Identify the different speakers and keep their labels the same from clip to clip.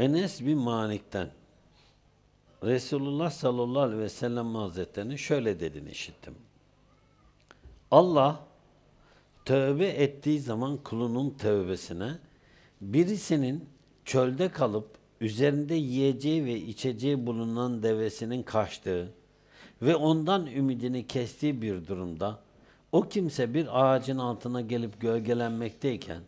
Speaker 1: Enes bin manikten Resulullah sallallahu aleyhi ve sellem hazretlerinin şöyle dediğini işittim. Allah tövbe ettiği zaman kulunun tövbesine birisinin çölde kalıp üzerinde yiyeceği ve içeceği bulunan devesinin kaçtığı ve ondan ümidini kestiği bir durumda o kimse bir ağacın altına gelip gölgelenmekteyken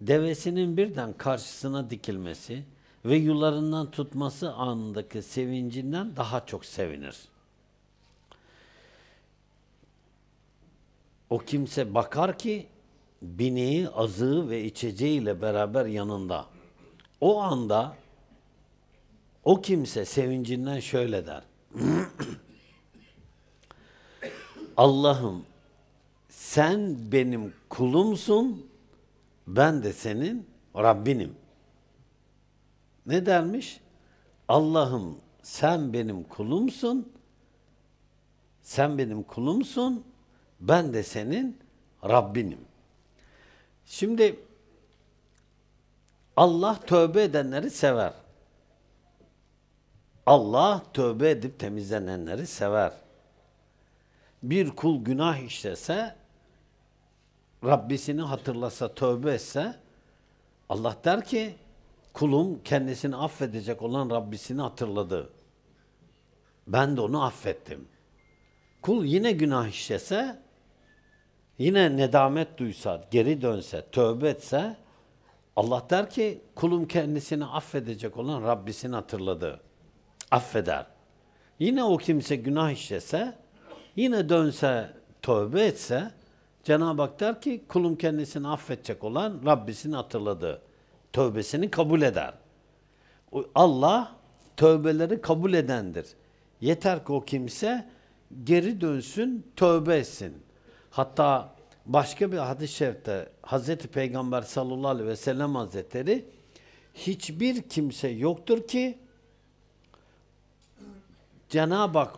Speaker 1: devesinin birden karşısına dikilmesi ve yularından tutması anındaki sevincinden daha çok sevinir. O kimse bakar ki bineği, azığı ve içeceğiyle beraber yanında. O anda o kimse sevincinden şöyle der. Allah'ım sen benim kulumsun, ben de senin Rabbinim. Ne dermiş? Allah'ım sen benim kulumsun, sen benim kulumsun, ben de senin Rabbinim. Şimdi Allah tövbe edenleri sever. Allah tövbe edip temizlenenleri sever. Bir kul günah işlese, Rabbisini hatırlasa, tövbe etse, Allah der ki, kulum kendisini affedecek olan Rabbisini hatırladı. Ben de onu affettim. Kul yine günah işlese, yine nedamet duysa, geri dönse, tövbe etse, Allah der ki kulum kendisini affedecek olan Rabbisini hatırladı. Affeder. Yine o kimse günah işlese, yine dönse, tövbe etse, Cenab-ı Hak der ki kulum kendisini affedecek olan Rabbisini hatırladı.'' tövbesini kabul eder. Allah tövbeleri kabul edendir. Yeter ki o kimse geri dönsün, tövbe etsin. Hatta başka bir hadis-i şerifte Hz. Peygamber sallallahu aleyhi ve sellem hazretleri hiçbir kimse yoktur ki Cenab-ı Hak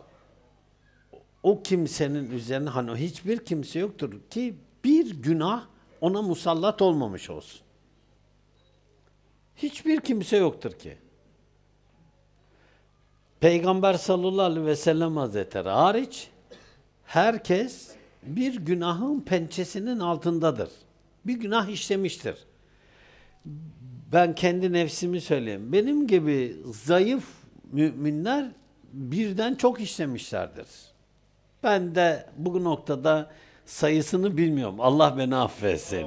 Speaker 1: o kimsenin üzerine hani hiçbir kimse yoktur ki bir günah ona musallat olmamış olsun hiçbir kimse yoktur ki. Peygamber sallallahu aleyhi ve sellem hazretleri hariç herkes bir günahın pençesinin altındadır. Bir günah işlemiştir. Ben kendi nefsimi söyleyeyim. Benim gibi zayıf müminler birden çok işlemişlerdir. Ben de bu noktada sayısını bilmiyorum. Allah beni affetsin.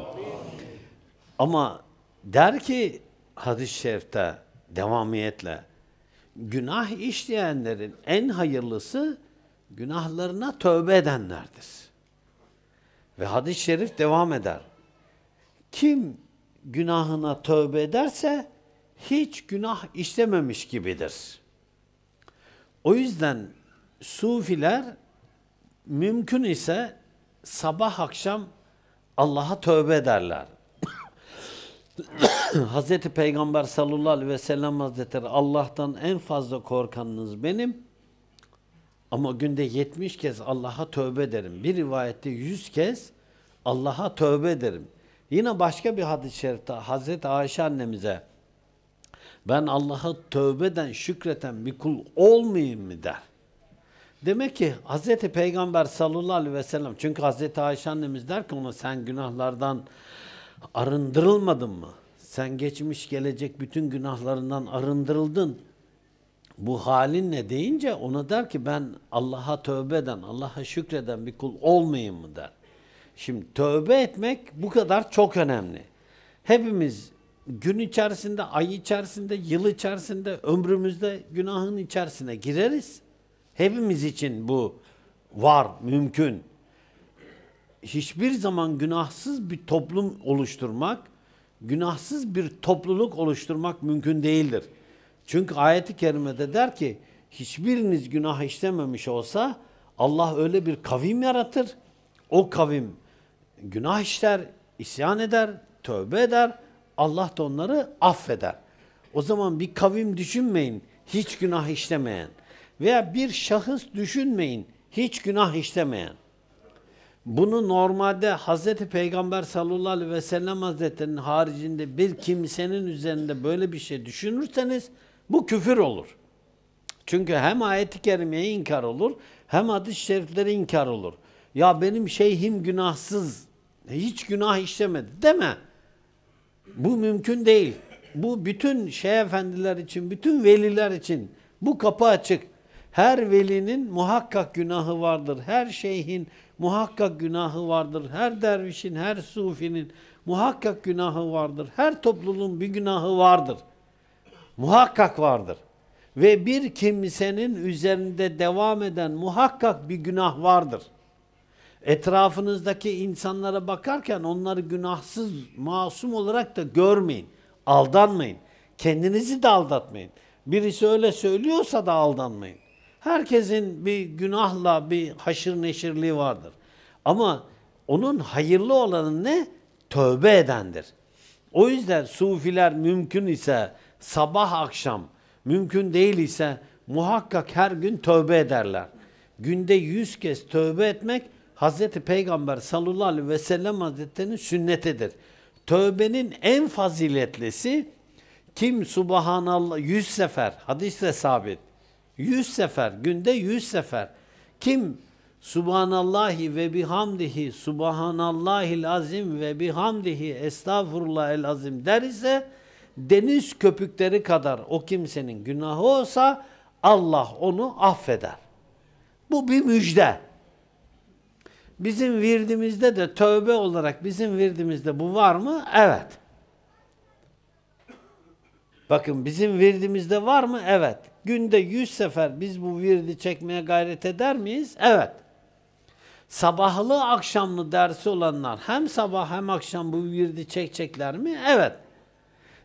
Speaker 1: Ama der ki hadis-i şerifte devamiyetle günah işleyenlerin en hayırlısı günahlarına tövbe edenlerdir. Ve hadis-i şerif devam eder. Kim günahına tövbe ederse hiç günah işlememiş gibidir. O yüzden sufiler mümkün ise sabah akşam Allah'a tövbe ederler. Hz. Peygamber sallallahu aleyhi ve sellem hazretleri Allah'tan en fazla korkanınız benim. Ama günde 70 kez Allah'a tövbe ederim. Bir rivayette 100 kez Allah'a tövbe ederim. Yine başka bir hadis-i şerifte Hazreti Ayşe annemize ben Allah'a tövbeden şükreten bir kul olmayayım mı der. Demek ki Hz. Peygamber sallallahu aleyhi ve sellem çünkü Hz. Ayşe annemiz der ki ona sen günahlardan arındırılmadın mı? Sen geçmiş gelecek bütün günahlarından arındırıldın. Bu halin ne deyince ona der ki ben Allah'a tövbe eden, Allah'a şükreden bir kul olmayayım mı der. Şimdi tövbe etmek bu kadar çok önemli. Hepimiz gün içerisinde, ay içerisinde, yıl içerisinde, ömrümüzde günahın içerisine gireriz. Hepimiz için bu var, mümkün hiçbir zaman günahsız bir toplum oluşturmak, günahsız bir topluluk oluşturmak mümkün değildir. Çünkü ayeti kerimede der ki hiçbiriniz günah işlememiş olsa Allah öyle bir kavim yaratır. O kavim günah işler, isyan eder, tövbe eder. Allah da onları affeder. O zaman bir kavim düşünmeyin hiç günah işlemeyen veya bir şahıs düşünmeyin hiç günah işlemeyen. Bunu normalde Hz. Peygamber sallallahu aleyhi ve sellem hazretlerinin haricinde bir kimsenin üzerinde böyle bir şey düşünürseniz bu küfür olur. Çünkü hem ayet-i kerimeye inkar olur hem hadis-i şeriflere inkar olur. Ya benim şeyhim günahsız, hiç günah işlemedi deme. Bu mümkün değil. Bu bütün şey efendiler için, bütün veliler için bu kapı açık. Her velinin muhakkak günahı vardır. Her şeyhin muhakkak günahı vardır. Her dervişin, her sufinin muhakkak günahı vardır. Her topluluğun bir günahı vardır. Muhakkak vardır. Ve bir kimsenin üzerinde devam eden muhakkak bir günah vardır. Etrafınızdaki insanlara bakarken onları günahsız, masum olarak da görmeyin. Aldanmayın. Kendinizi de aldatmayın. Birisi öyle söylüyorsa da aldanmayın. Herkesin bir günahla bir haşır neşirliği vardır. Ama onun hayırlı olanı ne? Tövbe edendir. O yüzden sufiler mümkün ise sabah akşam, mümkün değil ise muhakkak her gün tövbe ederler. Günde yüz kez tövbe etmek Hz. Peygamber sallallahu aleyhi ve sellem hazretlerinin sünnetidir. Tövbenin en faziletlisi kim subhanallah yüz sefer hadisle sabit 100 sefer, günde 100 sefer. Kim Subhanallahi ve bihamdihi, Subhanallahil azim ve bihamdihi, Estağfurullahil azim der ise deniz köpükleri kadar o kimsenin günahı olsa Allah onu affeder. Bu bir müjde. Bizim virdimizde de tövbe olarak bizim virdimizde bu var mı? Evet. Bakın bizim virdimizde var mı? Evet. Günde 100 sefer biz bu virdi çekmeye gayret eder miyiz? Evet. Sabahlı akşamlı dersi olanlar hem sabah hem akşam bu virdi çekecekler mi? Evet.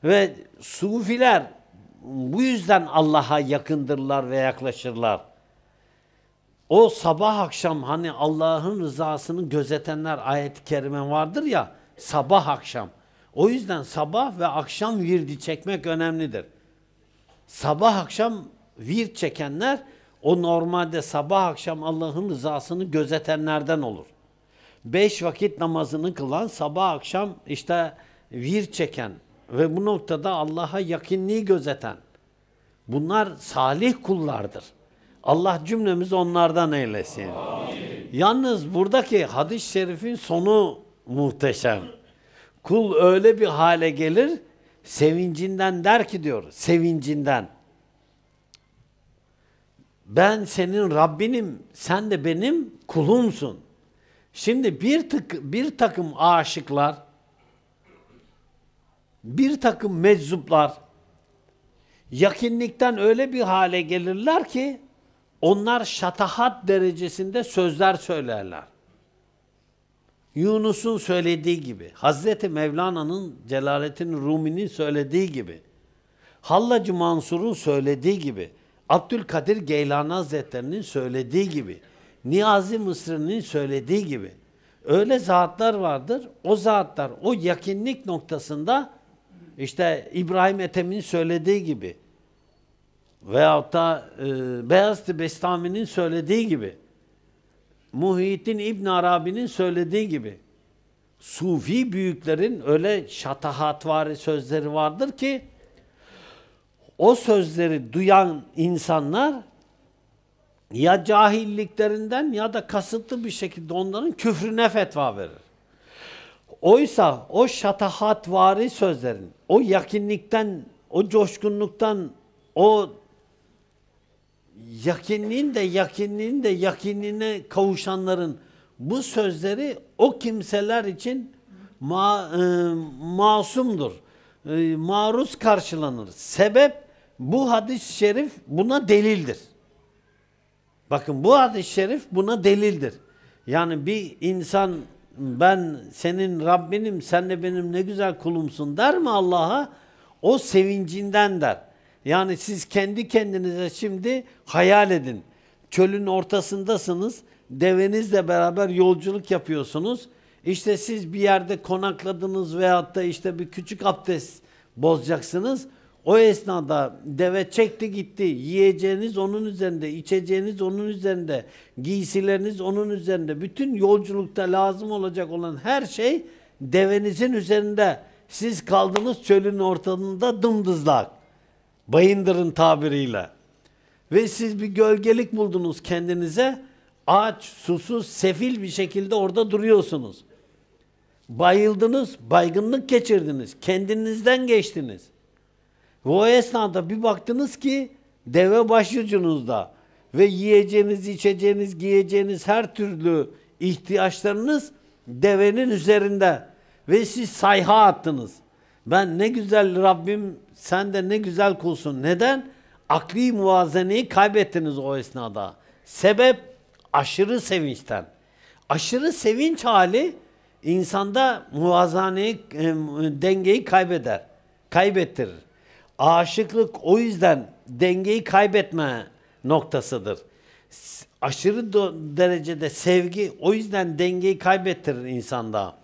Speaker 1: Ve sufiler bu yüzden Allah'a yakındırlar ve yaklaşırlar. O sabah akşam hani Allah'ın rızasını gözetenler ayet-i kerime vardır ya sabah akşam. O yüzden sabah ve akşam virdi çekmek önemlidir sabah akşam vir çekenler o normalde sabah akşam Allah'ın rızasını gözetenlerden olur. Beş vakit namazını kılan sabah akşam işte vir çeken ve bu noktada Allah'a yakınlığı gözeten. Bunlar salih kullardır. Allah cümlemiz onlardan eylesin. Amin. Yalnız buradaki hadis-i şerifin sonu muhteşem. Kul öyle bir hale gelir Sevincinden der ki diyor, sevincinden. Ben senin Rabbinim, sen de benim kulumsun. Şimdi bir, tık, bir takım aşıklar, bir takım meczuplar, yakinlikten öyle bir hale gelirler ki, onlar şatahat derecesinde sözler söylerler. Yunus'un söylediği gibi, Hazreti Mevlana'nın Celaleddin Rumi'nin söylediği gibi, Hallacı Mansur'un söylediği gibi, Abdülkadir Geylani Hazretleri'nin söylediği gibi, Niyazi Mısır'ın söylediği gibi. Öyle zatlar vardır. O zatlar o yakinlik noktasında işte İbrahim Ethem'in söylediği gibi veyahut da e, Beyazıt Bestami'nin söylediği gibi Muhyiddin İbn Arabi'nin söylediği gibi Sufi büyüklerin öyle şatahatvari sözleri vardır ki o sözleri duyan insanlar ya cahilliklerinden ya da kasıtlı bir şekilde onların küfrüne fetva verir. Oysa o şatahatvari sözlerin, o yakinlikten, o coşkunluktan, o yakinliğin de yakinliğin de yakinliğine kavuşanların bu sözleri o kimseler için ma, e, masumdur. E, maruz karşılanır. Sebep bu hadis-i şerif buna delildir. Bakın bu hadis-i şerif buna delildir. Yani bir insan ben senin Rabbinim, sen de benim ne güzel kulumsun der mi Allah'a? O sevincinden der. Yani siz kendi kendinize şimdi hayal edin. Çölün ortasındasınız. Devenizle beraber yolculuk yapıyorsunuz. İşte siz bir yerde konakladınız veyahut da işte bir küçük abdest bozacaksınız. O esnada deve çekti gitti. Yiyeceğiniz onun üzerinde, içeceğiniz onun üzerinde, giysileriniz onun üzerinde. Bütün yolculukta lazım olacak olan her şey devenizin üzerinde. Siz kaldınız çölün ortasında dımdızlak. Bayındır'ın tabiriyle. Ve siz bir gölgelik buldunuz kendinize. Aç, susuz, sefil bir şekilde orada duruyorsunuz. Bayıldınız, baygınlık geçirdiniz. Kendinizden geçtiniz. Ve o esnada bir baktınız ki deve başucunuzda ve yiyeceğiniz, içeceğiniz, giyeceğiniz her türlü ihtiyaçlarınız devenin üzerinde ve siz sayha attınız. Ben ne güzel Rabbim sen de ne güzel kulsun. Neden? Akli muvazeneyi kaybettiniz o esnada. Sebep aşırı sevinçten. Aşırı sevinç hali insanda muvazeneyi, e, dengeyi kaybeder. Kaybettirir. Aşıklık o yüzden dengeyi kaybetme noktasıdır. Aşırı derecede sevgi o yüzden dengeyi kaybettirir insanda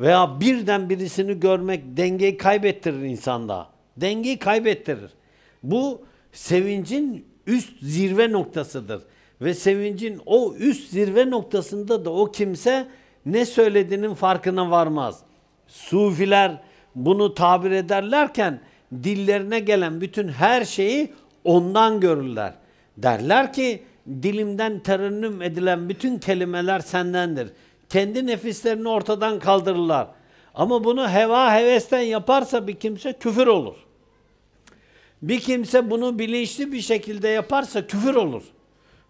Speaker 1: veya birden birisini görmek dengeyi kaybettirir insanda. Dengeyi kaybettirir. Bu sevincin üst zirve noktasıdır. Ve sevincin o üst zirve noktasında da o kimse ne söylediğinin farkına varmaz. Sufiler bunu tabir ederlerken dillerine gelen bütün her şeyi ondan görürler. Derler ki dilimden terennüm edilen bütün kelimeler sendendir kendi nefislerini ortadan kaldırırlar. Ama bunu heva hevesten yaparsa bir kimse küfür olur. Bir kimse bunu bilinçli bir şekilde yaparsa küfür olur.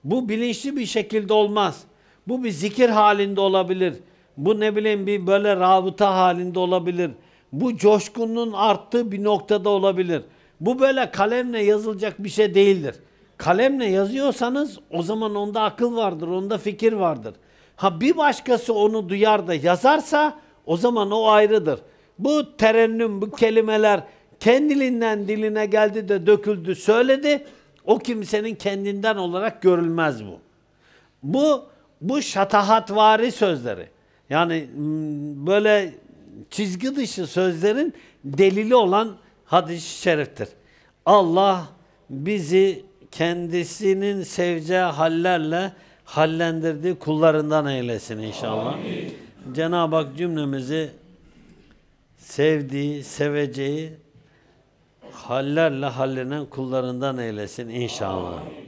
Speaker 1: Bu bilinçli bir şekilde olmaz. Bu bir zikir halinde olabilir. Bu ne bileyim bir böyle rabıta halinde olabilir. Bu coşkunun arttığı bir noktada olabilir. Bu böyle kalemle yazılacak bir şey değildir. Kalemle yazıyorsanız o zaman onda akıl vardır, onda fikir vardır.'' Ha bir başkası onu duyar da yazarsa o zaman o ayrıdır. Bu terennüm, bu kelimeler kendiliğinden diline geldi de döküldü, söyledi. O kimsenin kendinden olarak görülmez bu. Bu bu şatahatvari sözleri. Yani böyle çizgi dışı sözlerin delili olan hadis-i şeriftir. Allah bizi kendisinin seveceği hallerle hallendirdiği kullarından eylesin inşallah. Cenab-ı Hak cümlemizi sevdiği, seveceği hallerle hallenen kullarından eylesin inşallah. Amin.